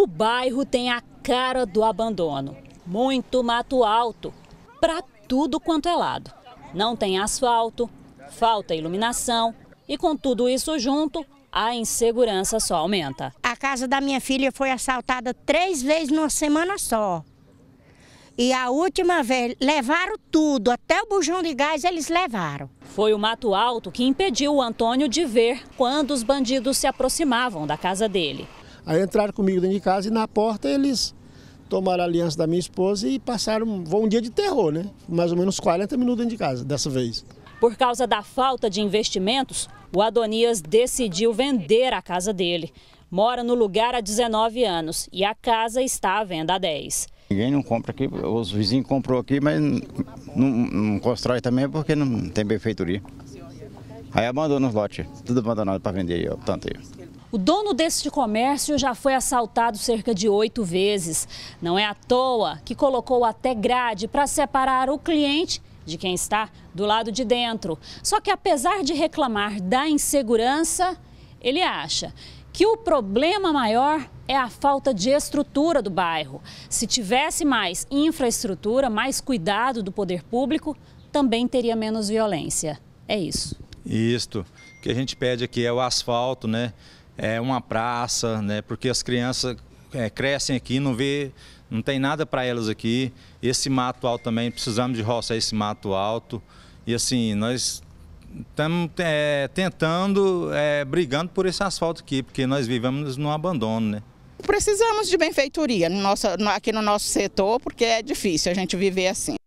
O bairro tem a cara do abandono. Muito mato alto, para tudo quanto é lado. Não tem asfalto, falta iluminação e com tudo isso junto, a insegurança só aumenta. A casa da minha filha foi assaltada três vezes numa semana só. E a última vez, levaram tudo, até o bujão de gás eles levaram. Foi o mato alto que impediu o Antônio de ver quando os bandidos se aproximavam da casa dele. Aí entraram comigo dentro de casa e na porta eles tomaram a aliança da minha esposa e passaram um dia de terror, né? Mais ou menos 40 minutos dentro de casa, dessa vez. Por causa da falta de investimentos, o Adonias decidiu vender a casa dele. Mora no lugar há 19 anos e a casa está à venda há 10. Ninguém não compra aqui, os vizinhos comprou aqui, mas não, não constrói também porque não tem benfeitoria. Aí abandona os lotes, tudo abandonado para vender aí, ó, tanto aí. O dono deste comércio já foi assaltado cerca de oito vezes. Não é à toa que colocou até grade para separar o cliente de quem está do lado de dentro. Só que apesar de reclamar da insegurança, ele acha que o problema maior é a falta de estrutura do bairro. Se tivesse mais infraestrutura, mais cuidado do poder público, também teria menos violência. É isso. Isto. O que a gente pede aqui é o asfalto, né? É uma praça, né? Porque as crianças é, crescem aqui, não vê, não tem nada para elas aqui. Esse mato alto também, precisamos de roça esse mato alto. E assim, nós estamos é, tentando, é, brigando por esse asfalto aqui, porque nós vivemos no abandono, né? Precisamos de benfeitoria no nosso, aqui no nosso setor, porque é difícil a gente viver assim.